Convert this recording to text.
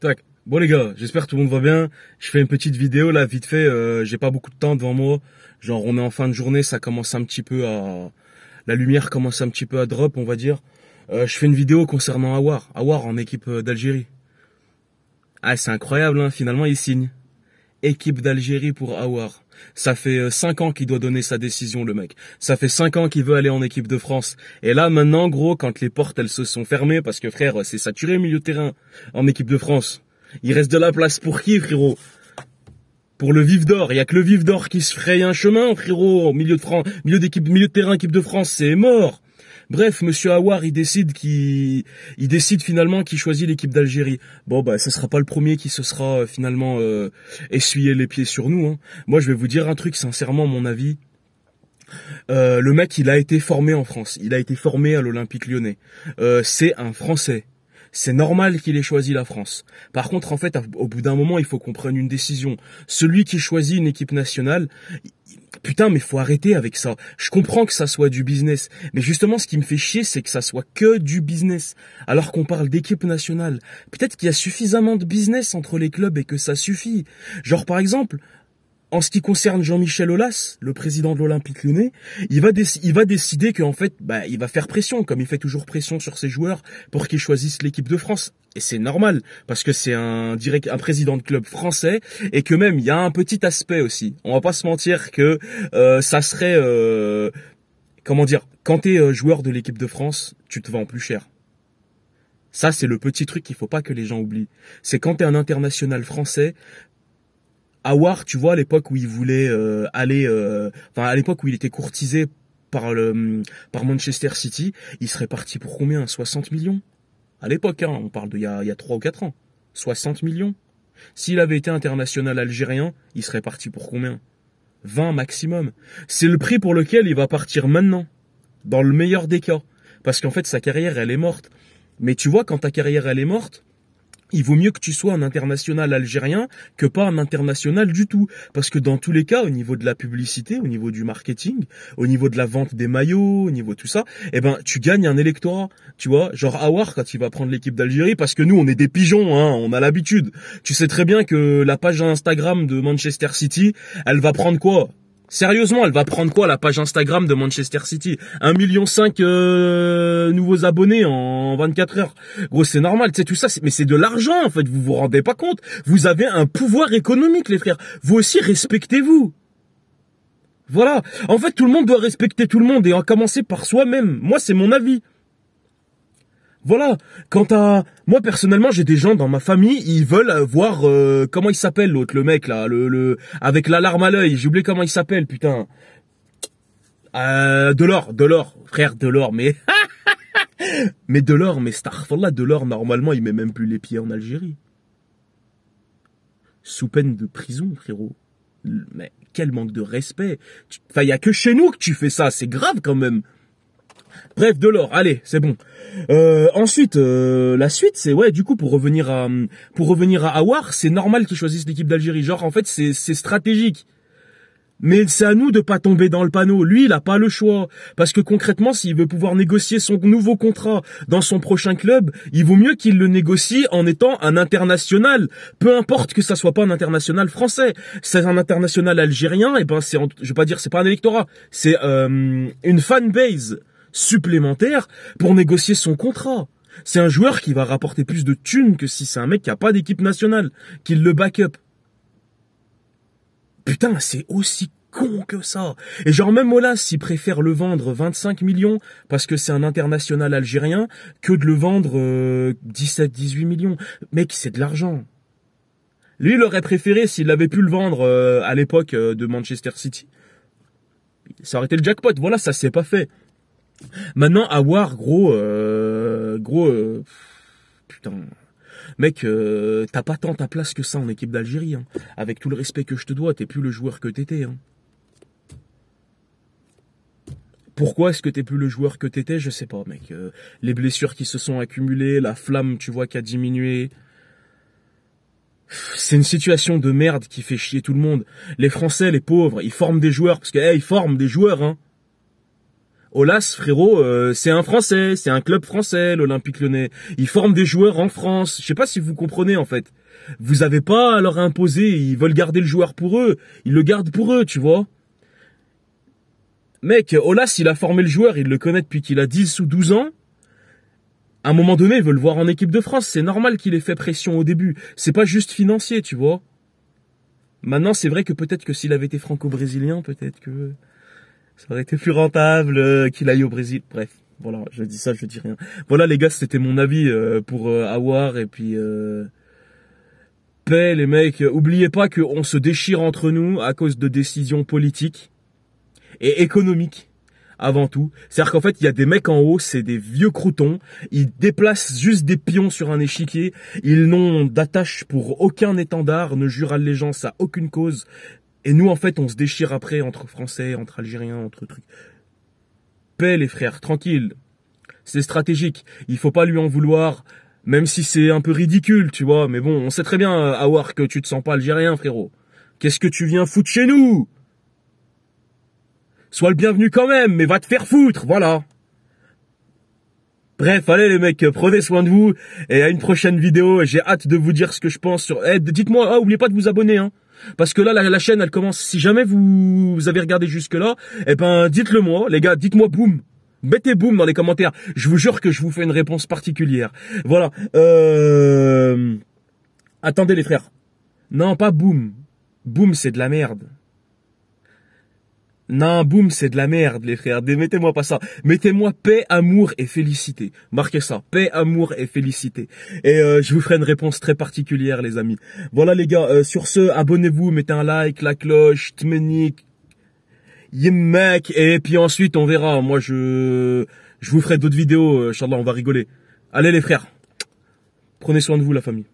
Tac. Bon les gars, j'espère que tout le monde va bien. Je fais une petite vidéo là vite fait. Euh, j'ai pas beaucoup de temps devant moi. Genre on est en fin de journée, ça commence un petit peu à la lumière commence un petit peu à drop, on va dire. Euh, je fais une vidéo concernant Awar, Awar en équipe euh, d'Algérie. Ah c'est incroyable hein, finalement il signe équipe d'Algérie pour Aouar. Ça fait 5 euh, ans qu'il doit donner sa décision, le mec. Ça fait 5 ans qu'il veut aller en équipe de France. Et là, maintenant, gros, quand les portes, elles se sont fermées, parce que frère, c'est saturé milieu de terrain en équipe de France. Il reste de la place pour qui, frérot pour le vif d'or, il y a que le vif d'or qui se fraye un chemin, frérot. Milieu de France, milieu d'équipe, milieu de terrain, équipe de France, c'est mort. Bref, Monsieur Aouar, il décide qu'il, décide finalement qu'il choisit l'équipe d'Algérie. Bon, bah, ça sera pas le premier qui se sera euh, finalement euh, essuyé les pieds sur nous. Hein. Moi, je vais vous dire un truc, sincèrement, mon avis. Euh, le mec, il a été formé en France. Il a été formé à l'Olympique Lyonnais. c'est un Français. C'est normal qu'il ait choisi la France. Par contre, en fait, au bout d'un moment, il faut qu'on prenne une décision. Celui qui choisit une équipe nationale, putain, mais faut arrêter avec ça. Je comprends que ça soit du business, mais justement, ce qui me fait chier, c'est que ça soit que du business, alors qu'on parle d'équipe nationale. Peut-être qu'il y a suffisamment de business entre les clubs et que ça suffit. Genre, par exemple, en ce qui concerne Jean-Michel Aulas, le président de l'Olympique Lyonnais, il va, il va décider qu'en fait, bah, il va faire pression, comme il fait toujours pression sur ses joueurs pour qu'ils choisissent l'équipe de France. Et c'est normal parce que c'est un direct, un président de club français et que même il y a un petit aspect aussi. On va pas se mentir que euh, ça serait, euh, comment dire, quand tu es euh, joueur de l'équipe de France, tu te vends plus cher. Ça, c'est le petit truc qu'il faut pas que les gens oublient. C'est quand tu es un international français, Awar, tu vois, à l'époque où il voulait euh, aller, euh, enfin à l'époque où il était courtisé par le hum, par Manchester City, il serait parti pour combien 60 millions À l'époque, hein, on parle d'il il y a 3 ou 4 ans. 60 millions S'il avait été international algérien, il serait parti pour combien 20 maximum. C'est le prix pour lequel il va partir maintenant, dans le meilleur des cas. Parce qu'en fait, sa carrière, elle est morte. Mais tu vois, quand ta carrière, elle est morte, il vaut mieux que tu sois un international algérien que pas un international du tout. Parce que dans tous les cas, au niveau de la publicité, au niveau du marketing, au niveau de la vente des maillots, au niveau de tout ça, eh ben, tu gagnes un électorat. Tu vois, genre Awar quand il va prendre l'équipe d'Algérie, parce que nous, on est des pigeons, hein, on a l'habitude. Tu sais très bien que la page Instagram de Manchester City, elle va prendre quoi Sérieusement, elle va prendre quoi la page Instagram de Manchester City 1,5 million cinq euh, nouveaux abonnés en 24 heures. Gros, c'est normal, tu sais tout ça, mais c'est de l'argent en fait, vous vous rendez pas compte. Vous avez un pouvoir économique les frères. Vous aussi respectez-vous. Voilà. En fait, tout le monde doit respecter tout le monde et en commencer par soi-même. Moi, c'est mon avis. Voilà. Quant à moi personnellement, j'ai des gens dans ma famille, ils veulent euh, voir euh, comment il s'appelle l'autre, le mec là, le, le... avec l'alarme à l'œil. J'ai oublié comment il s'appelle, putain. Euh, Delor, l'or, frère l'or, mais mais l'or, mais de l'or, normalement il met même plus les pieds en Algérie. Sous peine de prison, frérot. Mais quel manque de respect. Enfin, il y a que chez nous que tu fais ça, c'est grave quand même. Bref, de l'or, allez, c'est bon. Euh, ensuite, euh, la suite, c'est ouais, du coup, pour revenir à pour revenir à Awar, c'est normal qu'ils choisissent l'équipe d'Algérie. Genre, en fait, c'est stratégique. Mais c'est à nous de pas tomber dans le panneau. Lui, il a pas le choix. Parce que concrètement, s'il veut pouvoir négocier son nouveau contrat dans son prochain club, il vaut mieux qu'il le négocie en étant un international. Peu importe que ça soit pas un international français. C'est un international algérien, et ben c'est, je vais pas dire, c'est pas un électorat. C'est, euh, une fanbase supplémentaire pour négocier son contrat. C'est un joueur qui va rapporter plus de thunes que si c'est un mec qui n'a pas d'équipe nationale, qui le back up. Putain, c'est aussi con que ça. Et genre même Molas, s'il préfère le vendre 25 millions parce que c'est un international algérien que de le vendre 17-18 euh, millions. Mec, c'est de l'argent. Lui, il aurait préféré s'il avait pu le vendre euh, à l'époque euh, de Manchester City. Ça aurait été le jackpot. Voilà, ça s'est pas fait. Maintenant, voir, gros, euh, gros, euh, putain, mec, euh, t'as pas tant ta place que ça en équipe d'Algérie. Hein. Avec tout le respect que je te dois, t'es plus le joueur que t'étais. Hein. Pourquoi est-ce que t'es plus le joueur que t'étais Je sais pas, mec. les blessures qui se sont accumulées, la flamme, tu vois, qui a diminué. C'est une situation de merde qui fait chier tout le monde. Les Français, les pauvres, ils forment des joueurs parce que, ils forment des joueurs, hein. Olas, frérot, euh, c'est un Français, c'est un club français, l'Olympique Lyonnais. Ils forment des joueurs en France. Je sais pas si vous comprenez en fait. Vous avez pas à leur imposer. Ils veulent garder le joueur pour eux. Ils le gardent pour eux, tu vois. Mec, Olas, il a formé le joueur, il le connaît depuis qu'il a 10 ou 12 ans. À un moment donné, ils veulent le voir en équipe de France. C'est normal qu'il ait fait pression au début. C'est pas juste financier, tu vois. Maintenant, c'est vrai que peut-être que s'il avait été franco-brésilien, peut-être que ça aurait été plus rentable euh, qu'il aille au Brésil. Bref, voilà, je dis ça, je dis rien. Voilà les gars, c'était mon avis euh, pour euh, avoir. et puis paix les mecs. Oubliez pas qu'on se déchire entre nous à cause de décisions politiques et économiques avant tout. C'est-à-dire qu'en fait, il y a des mecs en haut, c'est des vieux croutons. Ils déplacent juste des pions sur un échiquier. Ils n'ont d'attache pour aucun étendard, ne jurent allégeance à aucune cause. Et nous, en fait, on se déchire après entre Français, entre Algériens, entre trucs. Paix, les frères, tranquille. C'est stratégique. Il faut pas lui en vouloir, même si c'est un peu ridicule, tu vois. Mais bon, on sait très bien, euh, Awar, que tu te sens pas algérien, frérot. Qu'est-ce que tu viens foutre chez nous Sois le bienvenu quand même, mais va te faire foutre, voilà. Bref, allez les mecs, prenez soin de vous et à une prochaine vidéo. J'ai hâte de vous dire ce que je pense sur. Eh, dites-moi, ah, oubliez pas de vous abonner, hein. Parce que là, la, chaîne, elle commence. Si jamais vous, avez regardé jusque-là, eh ben, dites-le moi, les gars, dites-moi boum. Mettez boum dans les commentaires. Je vous jure que je vous fais une réponse particulière. Voilà. Euh... Attendez, les frères. Non, pas boum. Boum, c'est de la merde. Non, boum, c'est de la merde, les frères. Mettez-moi pas ça. Mettez-moi paix, amour et félicité. Marquez ça. Paix, amour et félicité. Et euh, je vous ferai une réponse très particulière, les amis. Voilà, les gars. Euh, sur ce, abonnez-vous, mettez un like, la cloche, tmenik, mec. Et puis ensuite, on verra. Moi, je, je vous ferai d'autres vidéos. Euh, Inch'Allah, on va rigoler. Allez, les frères. Prenez soin de vous, la famille.